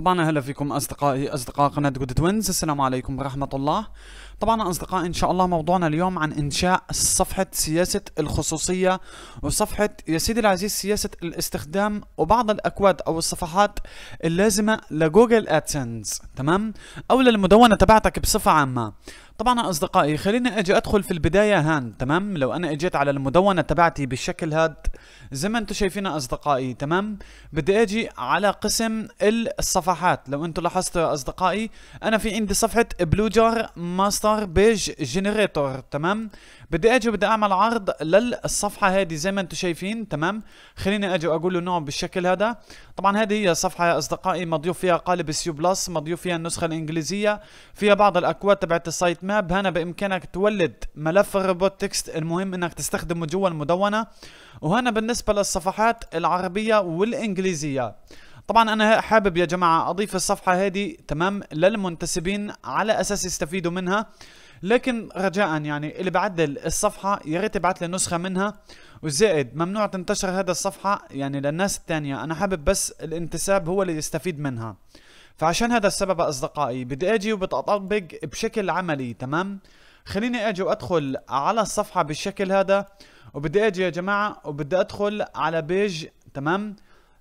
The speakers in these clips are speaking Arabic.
طبعا اهلا فيكم اصدقائي اصدقاء قناه جود توينز السلام عليكم ورحمه الله طبعا اصدقائي ان شاء الله موضوعنا اليوم عن انشاء صفحه سياسه الخصوصيه وصفحه يا سيدي العزيز سياسه الاستخدام وبعض الاكواد او الصفحات اللازمه لجوجل ادسنس تمام او للمدونه تبعتك بصفه عامه طبعا اصدقائي خليني اجي ادخل في البدايه هان تمام لو انا اجيت على المدونه تبعتي بالشكل هاد زي ما انتم شايفين اصدقائي تمام بدي اجي على قسم الصفحات لو انتم لاحظتوا يا اصدقائي انا في عندي صفحه بلوجر ماستر بيج جنريتور تمام بدي اجي بدي اعمل عرض للصفحه هذه زي ما انتم شايفين تمام خليني اجي واقول له نوع بالشكل هذا طبعا هذه هي الصفحه يا اصدقائي مضيوف فيها قالب السيو بلس مضيوف فيها النسخه الانجليزيه فيها بعض الاكواد تبعت السايت ماب هنا بامكانك تولد ملف الروبوت تكست المهم انك تستخدمه جوا المدونه وهنا بالنسبه للصفحات العربيه والانجليزيه طبعا انا حابب يا جماعه اضيف الصفحه هذه تمام للمنتسبين على اساس يستفيدوا منها لكن رجاء يعني اللي بعدل الصفحه يا ريت يبعث لي نسخه منها وزائد ممنوع تنتشر هذا الصفحه يعني للناس الثانيه انا حابب بس الانتساب هو اللي يستفيد منها فعشان هذا السبب أصدقائي بدي أجي وبتطبق بشكل عملي تمام خليني أجي وأدخل على الصفحة بالشكل هذا وبدي أجي يا جماعة وبدي أدخل على بيج تمام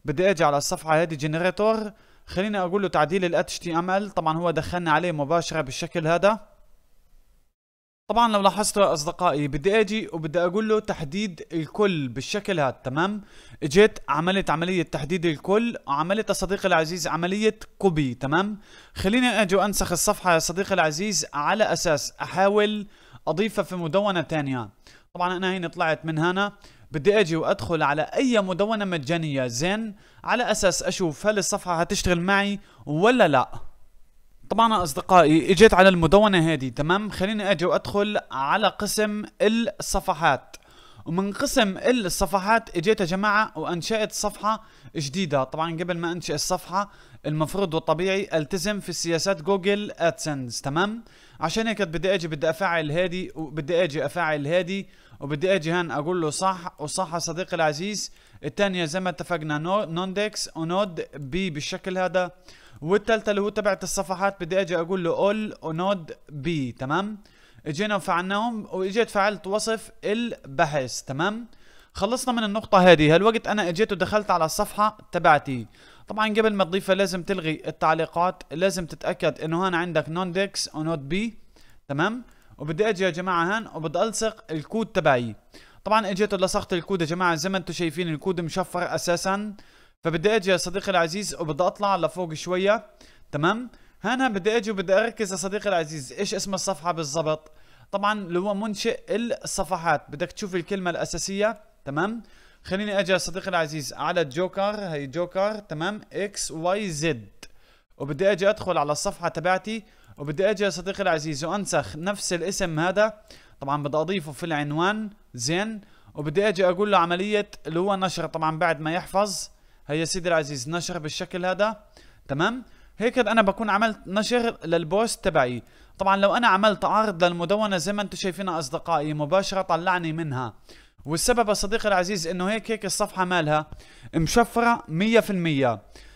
بدي أجي على الصفحة هذه جنريتور خليني أقول له تعديل ال HTML طبعا هو دخلني عليه مباشرة بالشكل هذا طبعا لو لاحظتوا اصدقائي بدي اجي وبدي اقول له تحديد الكل بالشكل هذا تمام اجيت عملت عمليه تحديد الكل عملت صديقي العزيز عمليه كوبي تمام خليني اجي وانسخ الصفحه يا صديقي العزيز على اساس احاول اضيفها في مدونه ثانيه طبعا انا هنا طلعت من هنا بدي اجي وادخل على اي مدونه مجانيه زين على اساس اشوف هل الصفحه هتشتغل معي ولا لا طبعا اصدقائي اجيت على المدونه هذه تمام خليني اجي وادخل على قسم الصفحات ومن قسم الصفحات اجيت يا جماعه وانشات صفحه جديده طبعا قبل ما انشئ الصفحه المفروض والطبيعي التزم في سياسات جوجل ادسنس تمام عشان هيك بدي اجي بدي افعل هادي وبدي اجي افعل هادي وبدي اجي هان اقول له صح وصح صديقي العزيز الثانيه زي ما اتفقنا نوندكس ونود بي بالشكل هذا والثالثه اللي هو تبعت الصفحات بدي اجي اقول له اول ونود بي تمام اجينا وفعلناهم واجيت فعلت وصف البحث تمام خلصنا من النقطة هذه هالوقت أنا اجيت ودخلت على الصفحة تبعتي طبعا قبل ما تضيفها لازم تلغي التعليقات لازم تتأكد انه هان عندك نون ديكس ونوت بي تمام وبدي اجي يا جماعة هان وبدي الصق الكود تبعي طبعا اجيت ولصقت الكود يا جماعة زي ما انتم شايفين الكود مشفر اساسا فبدي اجي يا صديقي العزيز وبدي اطلع لفوق شويه تمام هنا بدي اجي وبدي اركز يا صديقي العزيز ايش اسم الصفحه بالضبط طبعا اللي هو منشئ الصفحات بدك تشوف الكلمه الاساسيه تمام خليني اجي يا صديقي العزيز على جوكر هي جوكر تمام اكس واي زد وبدي اجي ادخل على الصفحه تبعتي وبدي اجي يا صديقي العزيز وانسخ نفس الاسم هذا طبعا بدي اضيفه في العنوان زين وبدي اجي اقول له عمليه اللي هو نشر طبعا بعد ما يحفظ هي سيدي العزيز نشر بالشكل هذا تمام هيك انا بكون عملت نشر للبوست تبعي طبعا لو انا عملت عرض للمدونه زي ما انتم شايفين اصدقائي مباشره طلعني منها والسبب يا صديقي العزيز انه هيك هيك الصفحه مالها مشفره 100%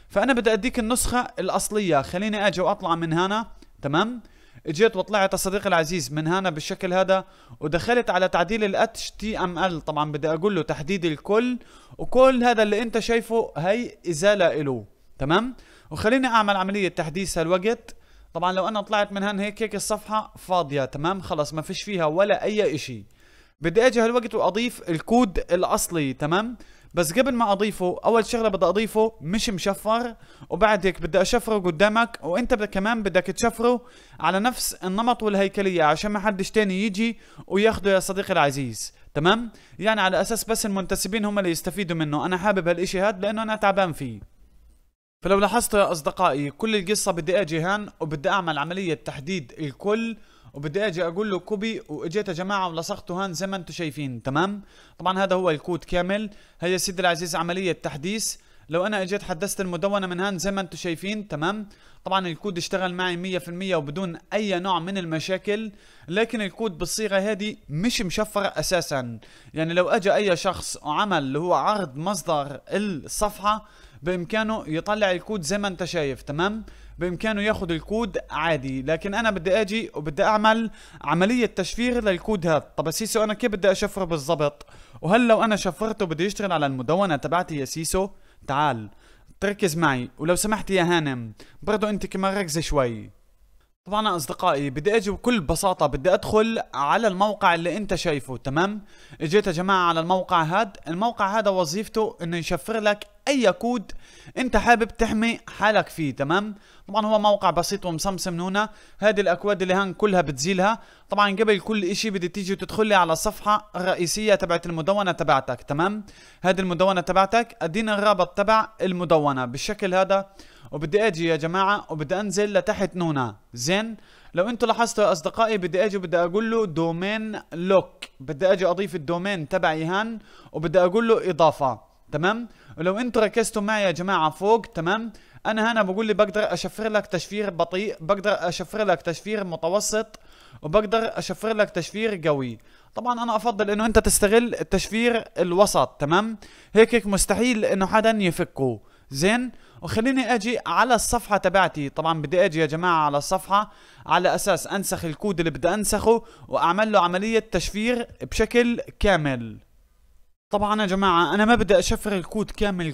فانا بدي اديك النسخه الاصليه خليني اجي واطلع من هنا تمام اجيت وطلعت صديقي العزيز من هنا بالشكل هذا ودخلت على تعديل ال HTML طبعا بدي اقول له تحديد الكل وكل هذا اللي انت شايفه هي ازاله له تمام وخليني اعمل عمليه تحديث هالوقت طبعا لو انا طلعت من هن هيك هيك الصفحه فاضيه تمام خلص ما فيش فيها ولا اي اشي بدي اجي هالوقت واضيف الكود الاصلي تمام بس قبل ما اضيفه اول شغله بدي اضيفه مش مشفر وبعد هيك بدي اشفره قدامك وانت بدك كمان بدك تشفره على نفس النمط والهيكليه عشان ما حدش تاني يجي وياخده يا صديقي العزيز تمام يعني على اساس بس المنتسبين هم اللي يستفيدوا منه انا حابب هالشيء هذا لانه انا تعبان فيه فلو لاحظتوا يا اصدقائي كل القصه بدي اجي هان وبدي اعمل عمليه تحديد الكل وبدي اجي اقول له كوبي واجيت يا جماعه ولصقته هان زي ما انتم شايفين تمام طبعا هذا هو الكود كامل هي يا سيدي العزيز عمليه تحديث لو انا اجيت حدثت المدونه من هان زي ما انتم شايفين تمام طبعا الكود اشتغل معي 100% وبدون اي نوع من المشاكل لكن الكود بالصيغه هذه مش مشفر اساسا يعني لو اجى اي شخص وعمل اللي هو عرض مصدر الصفحه بامكانه يطلع الكود زي ما انت شايف تمام بامكانه ياخد الكود عادي لكن انا بدي اجي وبدي اعمل عمليه تشفير للكود هذا طب سيسو انا كيف بدي اشفره بالضبط وهل لو انا شفرته بدي يشتغل على المدونه تبعتي يا سيسو تعال تركز معي ولو سمحت يا هانم برضو انت كمان ركزي شوي طبعا اصدقائي بدي اجي بكل بساطة بدي ادخل على الموقع اللي انت شايفه تمام اجيت يا جماعة على الموقع هاد الموقع هذا وظيفته انه يشفر لك اي كود انت حابب تحمي حالك فيه تمام طبعا هو موقع بسيط ومسمسم هنا هذه الاكواد اللي هان كلها بتزيلها طبعا قبل كل اشي بدي تيجي وتدخل لي على الصفحة الرئيسية تبعت المدونة تبعتك تمام هذه المدونة تبعتك ادينا الرابط تبع المدونة بالشكل هذا وبدي اجي يا جماعه وبدي انزل لتحت نونا زين لو انتم لاحظتوا يا اصدقائي بدي اجي بدي اقول له دومين لوك بدي اجي اضيف الدومين تبعي هان وبدي اقول له اضافه تمام ولو انتم ركزتوا معي يا جماعه فوق تمام انا هنا بقول لي بقدر اشفر لك تشفير بطيء بقدر اشفر لك تشفير متوسط وبقدر اشفر لك تشفير قوي طبعا انا افضل انه انت تستغل التشفير الوسط تمام هيك مستحيل انه حدا يفكه زين وخليني اجي على الصفحه تبعتي طبعا بدي اجي يا جماعه على الصفحه على اساس انسخ الكود اللي بدي انسخه واعمل له عمليه تشفير بشكل كامل طبعا يا جماعة انا ما بدي اشفر الكود كامل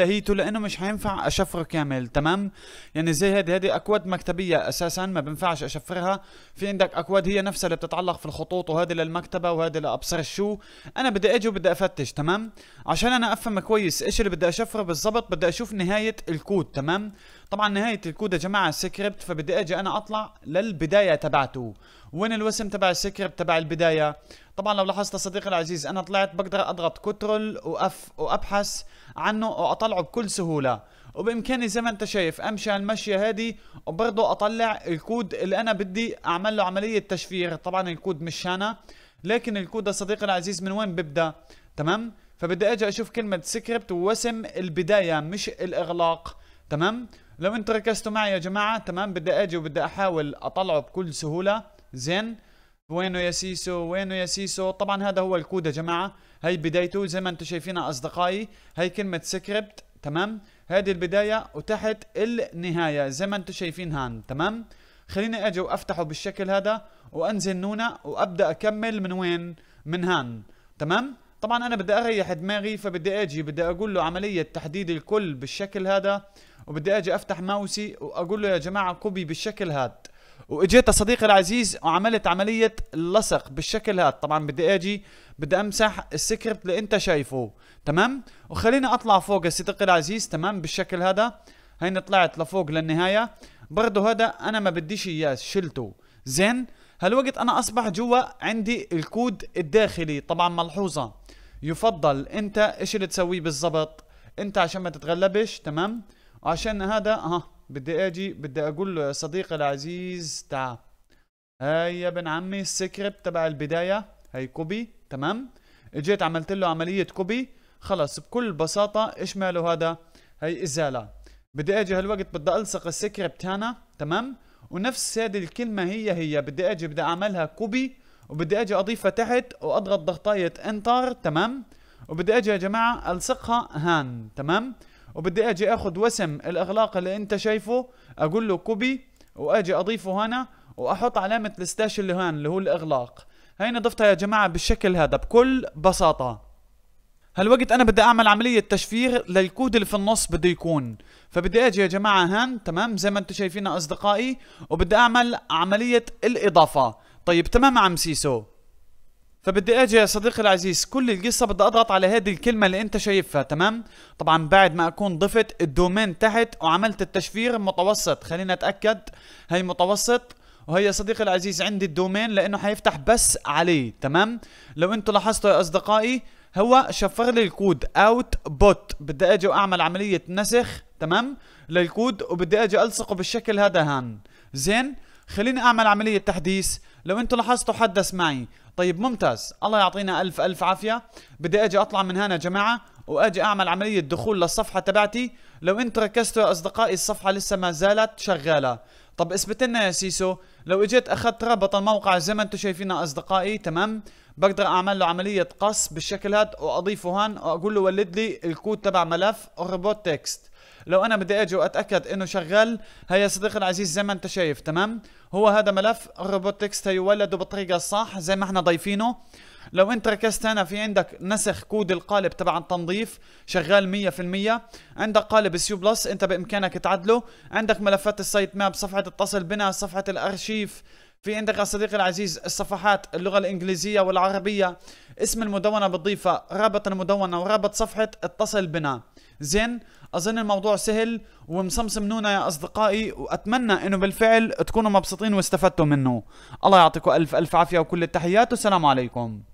هيته لانه مش حينفع اشفره كامل تمام يعني زي هذه هذه اكواد مكتبية اساسا ما بنفعش اشفرها في عندك اكواد هي نفسها اللي بتتعلق في الخطوط وهذه للمكتبة وهذه لابصر شو انا بدي اجي وبدي افتش تمام عشان انا افهم كويس ايش اللي بدي اشفره بالضبط بدي اشوف نهاية الكود تمام طبعا نهاية الكود يا جماعة سكريبت فبدي اجي انا اطلع للبداية تبعته وين الوسم تبع السكريبت تبع البداية طبعا لو لاحظت صديقي العزيز انا طلعت بقدر اضغط كترول واف وابحث عنه واطلعه بكل سهوله وبامكاني زي ما انت شايف امشي على المشيه هذه وبرضه اطلع الكود اللي انا بدي اعمل له عمليه تشفير طبعا الكود مش هنا لكن الكود يا صديقي العزيز من وين ببدا تمام فبدي اجي اشوف كلمه سكريبت ووسم البدايه مش الاغلاق تمام لو انتم ركزتوا معي يا جماعه تمام بدي اجي وبدي احاول اطلعه بكل سهوله زين وينه يا سيسو وينه يا سيسو طبعا هذا هو الكود يا جماعه هي بدايته زي ما انتم شايفينها اصدقائي هي كلمه سكريبت تمام هذه البدايه وتحت النهايه زي ما انتم شايفين هان تمام خليني اجي وافتحه بالشكل هذا وانزل نونا وابدا اكمل من وين من هان تمام طبعا انا بدي اريح دماغي فبدي اجي بدي اقول له عمليه تحديد الكل بالشكل هذا وبدي اجي افتح ماوسي واقول له يا جماعه كوبي بالشكل هذا واجيت صديقي العزيز وعملت عمليه لصق بالشكل هذا طبعا بدي اجي بدي امسح السكريبت اللي انت شايفه تمام وخليني اطلع فوق صديقي العزيز تمام بالشكل هذا هيني طلعت لفوق للنهايه برضه هذا انا ما بديش اياه شلته زين هالوقت انا اصبح جوا عندي الكود الداخلي طبعا ملحوظه يفضل انت ايش اللي تسويه بالضبط انت عشان ما تتغلبش تمام وعشان هذا ها بدي اجي بدي اقول له يا صديقي العزيز تعا هاي يا ابن عمي السكريبت تبع البداية هي كوبي تمام اجيت عملت له عملية كوبي خلص بكل بساطة ايش ماله هذا هي ازالة بدي اجي هالوقت بدي الصق السكريبت هنا تمام ونفس هذه الكلمة هي هي بدي اجي بدي اعملها كوبي وبدي اجي اضيفها تحت واضغط ضغطاية انتر تمام وبدي اجي يا جماعة الصقها هان تمام وبدي اجي اخذ وسم الاغلاق اللي انت شايفه اقول له كوبي واجي اضيفه هنا واحط علامه الستاش اللي هون اللي هو الاغلاق هيني ضفتها يا جماعه بالشكل هذا بكل بساطه هالوقت انا بدي اعمل عملية تشفير للكود اللي في النص بده يكون فبدي اجي يا جماعة هان تمام زي ما انتم شايفين اصدقائي وبدي اعمل عملية الاضافة طيب تمام عم سيسو فبدي اجي يا صديقي العزيز كل القصه بدي اضغط على هذه الكلمه اللي انت شايفها تمام طبعا بعد ما اكون ضفت الدومين تحت وعملت التشفير متوسط خلينا اتاكد هي متوسط وهي صديقي العزيز عندي الدومين لانه حيفتح بس عليه تمام لو انتو لاحظتوا يا اصدقائي هو شفر لي الكود اوت بوت بدي اجي واعمل عمليه نسخ تمام للكود وبدي اجي الصقه بالشكل هذا هان زين خليني اعمل عمليه تحديث لو انتو لاحظتوا حدث معي طيب ممتاز الله يعطينا الف الف عافيه بدي اجي اطلع من هنا يا جماعه واجي اعمل عمليه دخول للصفحه تبعتي لو انت ركزتوا يا اصدقائي الصفحه لسه ما زالت شغاله طب اثبت لنا يا سيسو لو اجيت اخذت رابط الموقع زي ما انتم شايفين يا اصدقائي تمام بقدر اعمل له عمليه قص بالشكل هذا واضيفه هون واقول له ولد لي الكود تبع ملف اربط تكست لو انا بدي اجي واتاكد انه شغال هيا صديقي العزيز زي ما انت شايف تمام هو هذا ملف الروبوتكس تيولد بالطريقه الصح زي ما احنا ضايفينه لو انت ركزت هنا في عندك نسخ كود القالب تبع التنظيف شغال 100% عندك قالب السيو بلس انت بامكانك تعدله عندك ملفات السايت ماب صفحه اتصل بنا صفحه الارشيف في عندك صديقي العزيز الصفحات اللغة الإنجليزية والعربية اسم المدونة بتضيفها رابط المدونة ورابط صفحة اتصل بنا زين أظن الموضوع سهل ومصمصم نونا يا أصدقائي وأتمنى أنه بالفعل تكونوا مبسوطين واستفدتوا منه الله يعطيكم ألف ألف عافية وكل التحيات والسلام عليكم